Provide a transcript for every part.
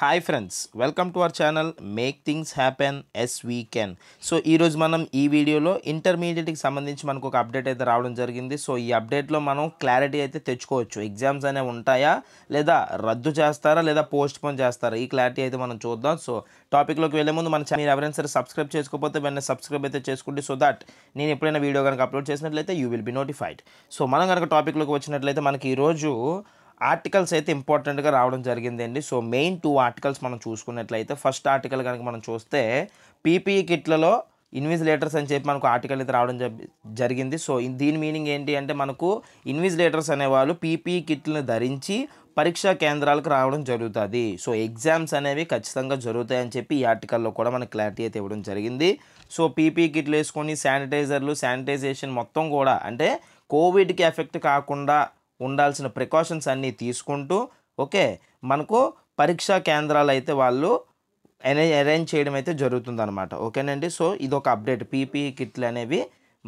hi friends welcome to our channel make things happen as we can so ఈరోజు మనం ఈ వీడియోలో ఇంటర్మీడియట్కి సంబంధించి మనకు ఒక అప్డేట్ అయితే రావడం జరిగింది సో ఈ అప్డేట్లో మనం క్లారిటీ అయితే తెచ్చుకోవచ్చు ఎగ్జామ్స్ అనేవి ఉంటాయా లేదా రద్దు చేస్తారా లేదా పోస్ట్ పోన్ చేస్తారా ఈ క్లారిటీ అయితే మనం చూద్దాం సో టాపిక్లోకి వెళ్ళే ముందు మన ఛానల్ ఎవరైనా సరే సబ్స్క్రైబ్ చేసుకోకపోతే వెంటనే సబ్స్క్రైబ్ అయితే చేసుకోండి సో దట్ నేను ఎప్పుడైనా వీడియో కనుక అప్లోడ్ చేసినట్లయితే you will be notified so మనం కనుక టాపిక్లోకి వచ్చినట్లయితే మనకి ఈరోజు ఆర్టికల్స్ అయితే ఇంపార్టెంట్గా రావడం జరిగిందండి సో మెయిన్ టూ ఆర్టికల్స్ మనం చూసుకున్నట్లయితే ఫస్ట్ ఆర్టికల్ కనుక మనం చూస్తే పీపీఈ కిట్లలో ఇన్విజిలేటర్స్ అని చెప్పి మనకు ఆర్టికల్ అయితే రావడం జరిగింది సో దీని మీనింగ్ ఏంటి అంటే మనకు ఇన్విజిలేటర్స్ అనేవాళ్ళు పీపీఈ కిట్లను ధరించి పరీక్షా కేంద్రాలకు రావడం జరుగుతుంది సో ఎగ్జామ్స్ అనేవి ఖచ్చితంగా జరుగుతాయని చెప్పి ఈ ఆర్టికల్లో కూడా మనకు క్లారిటీ అయితే ఇవ్వడం జరిగింది సో పీపీ కిట్లు వేసుకొని శానిటైజర్లు శానిటైజేషన్ మొత్తం కూడా అంటే కోవిడ్కి ఎఫెక్ట్ కాకుండా ఉండాల్సిన ప్రికాషన్స్ అన్నీ తీసుకుంటూ ఓకే మనకు పరీక్షా కేంద్రాలు అయితే వాళ్ళు అరేంజ్ చేయడం అయితే అనమాట ఓకేనండి సో ఇది ఒక అప్డేట్ పీపీఈ కిట్లు అనేవి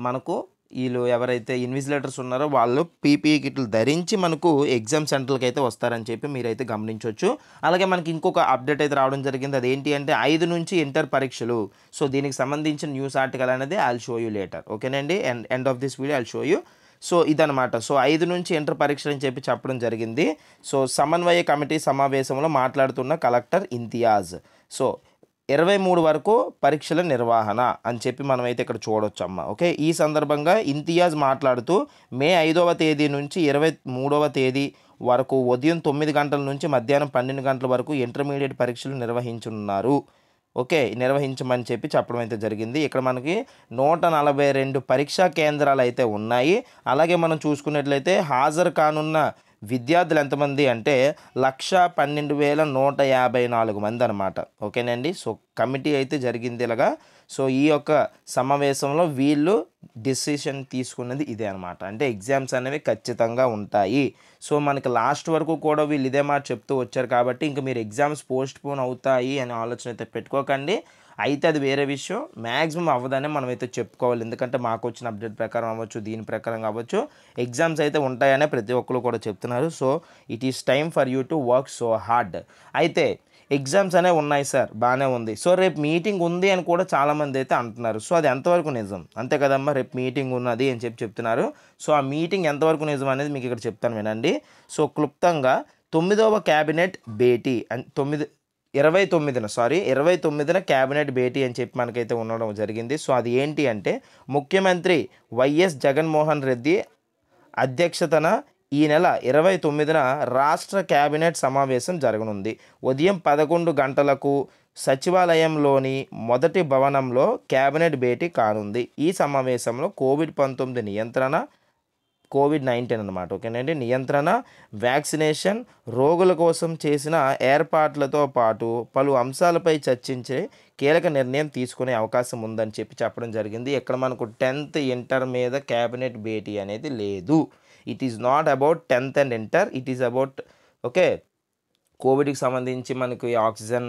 మనకు వీళ్ళు ఎవరైతే ఇన్విజిలేటర్స్ ఉన్నారో వాళ్ళు పీపీఈ కిట్లు ధరించి మనకు ఎగ్జామ్ సెంటర్కి అయితే వస్తారని చెప్పి మీరైతే గమనించవచ్చు అలాగే మనకి ఇంకొక అప్డేట్ అయితే రావడం జరిగింది అదేంటి అంటే ఐదు నుంచి ఇంటర్ పరీక్షలు సో దీనికి సంబంధించిన న్యూస్ ఆర్టికల్ అనేది ఐ షో యూ లేటర్ ఓకేనండి and end of this video I show you so ఇదనమాట సో ఐదు నుంచి ఇంటర్ పరీక్ష అని చెప్పి చెప్పడం జరిగింది సో సమన్వయ కమిటీ సమావేశంలో మాట్లాడుతున్న కలెక్టర్ ఇంతియాజ్ సో ఇరవై మూడు వరకు పరీక్షల నిర్వహణ అని చెప్పి మనమైతే ఇక్కడ చూడొచ్చమ్మ ఓకే ఈ సందర్భంగా ఇంతియాజ్ మాట్లాడుతూ మే ఐదవ తేదీ నుంచి ఇరవై మూడవ తేదీ వరకు ఉదయం తొమ్మిది గంటల నుంచి మధ్యాహ్నం పన్నెండు గంటల వరకు ఇంటర్మీడియట్ పరీక్షలు నిర్వహించనున్నారు ఓకే నిర్వహించమని చెప్పి చెప్పడం అయితే జరిగింది ఇక్కడ మనకి నూట నలభై రెండు పరీక్షా కేంద్రాలు అయితే ఉన్నాయి అలాగే మనం చూసుకున్నట్లయితే హాజరు కానున్న విద్యార్థులు ఎంతమంది అంటే లక్ష పన్నెండు వేల నూట యాభై నాలుగు మంది అనమాట ఓకేనండి సో కమిటీ అయితే జరిగింది ఇలాగా సో ఈ యొక్క సమావేశంలో వీళ్ళు డిసిషన్ తీసుకున్నది ఇదే అనమాట అంటే ఎగ్జామ్స్ అనేవి ఖచ్చితంగా ఉంటాయి సో మనకి లాస్ట్ వరకు కూడా వీళ్ళు ఇదే మాట చెప్తూ వచ్చారు కాబట్టి ఇంకా మీరు ఎగ్జామ్స్ పోస్ట్ పోన్ అవుతాయి అనే ఆలోచన అయితే పెట్టుకోకండి అయితే అది వేరే విషయం మ్యాక్సిమం అవ్వదనే మనమైతే చెప్పుకోవాలి ఎందుకంటే మాకు వచ్చిన అప్డేట్ ప్రకారం అవ్వచ్చు దీని ప్రకారం కావచ్చు ఎగ్జామ్స్ అయితే ఉంటాయనే ప్రతి ఒక్కరు కూడా చెప్తున్నారు so it is time for you to work so hard అయితే ఎగ్జామ్స్ అనేవి ఉన్నాయి సార్ బాగానే ఉంది సో రేపు మీటింగ్ ఉంది అని కూడా చాలామంది అయితే అంటున్నారు సో అది ఎంతవరకు నిజం అంతే కదమ్మా రేపు మీటింగ్ ఉన్నది అని చెప్పి చెప్తున్నారు సో ఆ మీటింగ్ ఎంతవరకు నిజం అనేది మీకు ఇక్కడ చెప్తాను వినండి సో క్లుప్తంగా తొమ్మిదవ క్యాబినెట్ భేటీ తొమ్మిది ఇరవై తొమ్మిదిన సారీ ఇరవై తొమ్మిదిన క్యాబినెట్ భేటీ అని చెప్పి మనకైతే ఉండడం జరిగింది సో అది ఏంటి అంటే ముఖ్యమంత్రి వైఎస్ జగన్మోహన్ రెడ్డి అధ్యక్షతన ఈ నెల ఇరవై తొమ్మిదిన రాష్ట్ర క్యాబినెట్ సమావేశం జరగనుంది ఉదయం పదకొండు గంటలకు సచివాలయంలోని మొదటి భవనంలో క్యాబినెట్ భేటీ కానుంది ఈ సమావేశంలో కోవిడ్ పంతొమ్మిది నియంత్రణ కోవిడ్ నైన్టీన్ అనమాట ఓకేనండి నియంత్రణ వ్యాక్సినేషన్ రోగుల కోసం చేసిన ఏర్పాట్లతో పాటు పలు అంశాలపై చర్చించే కీలక నిర్ణయం తీసుకునే అవకాశం ఉందని చెప్పి చెప్పడం జరిగింది ఇక్కడ మనకు టెన్త్ ఇంటర్ మీద క్యాబినెట్ భేటీ అనేది లేదు it is not about tenth and inter it is about okay కోవిడ్కి సంబంధించి మనకి ఆక్సిజన్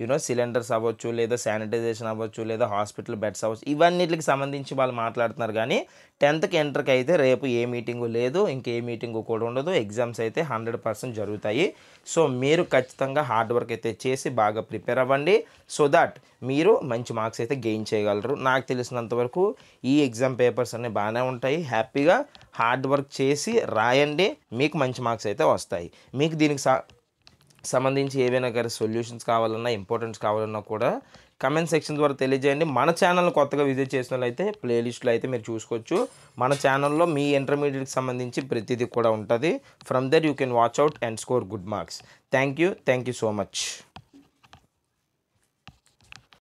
యూనో సిలిండర్స్ అవ్వచ్చు లేదా శానిటైజేషన్ అవ్వచ్చు లేదా హాస్పిటల్ బెడ్స్ అవ్వచ్చు ఇవన్నిటికి సంబంధించి వాళ్ళు మాట్లాడుతున్నారు కానీ టెన్త్కి ఎంటర్కి అయితే రేపు ఏ మీటింగు లేదు ఇంకే మీటింగు కూడా ఉండదు ఎగ్జామ్స్ అయితే హండ్రెడ్ పర్సెంట్ జరుగుతాయి సో మీరు ఖచ్చితంగా హార్డ్ వర్క్ అయితే చేసి బాగా ప్రిపేర్ అవ్వండి సో దాట్ మీరు మంచి మార్క్స్ అయితే గెయిన్ చేయగలరు నాకు తెలిసినంత వరకు ఈ ఎగ్జామ్ పేపర్స్ అన్నీ బాగానే ఉంటాయి హ్యాపీగా హార్డ్ వర్క్ చేసి రాయండి మీకు మంచి మార్క్స్ అయితే వస్తాయి మీకు దీనికి సా సంబంధించి ఏవైనా కానీ సొల్యూషన్స్ కావాలన్నా ఇంపార్టెంట్స్ కావాలన్నా కూడా కమెంట్ సెక్షన్ ద్వారా తెలియజేయండి మన ఛానల్ కొత్తగా విజిట్ చేసిన వాళ్ళైతే ప్లేలిస్ట్లో అయితే మీరు చూసుకోవచ్చు మన ఛానల్లో మీ ఇంటర్మీడియట్కి సంబంధించి ప్రతిదీ కూడా ఉంటుంది from there you can watch out and score good marks thank you thank you so much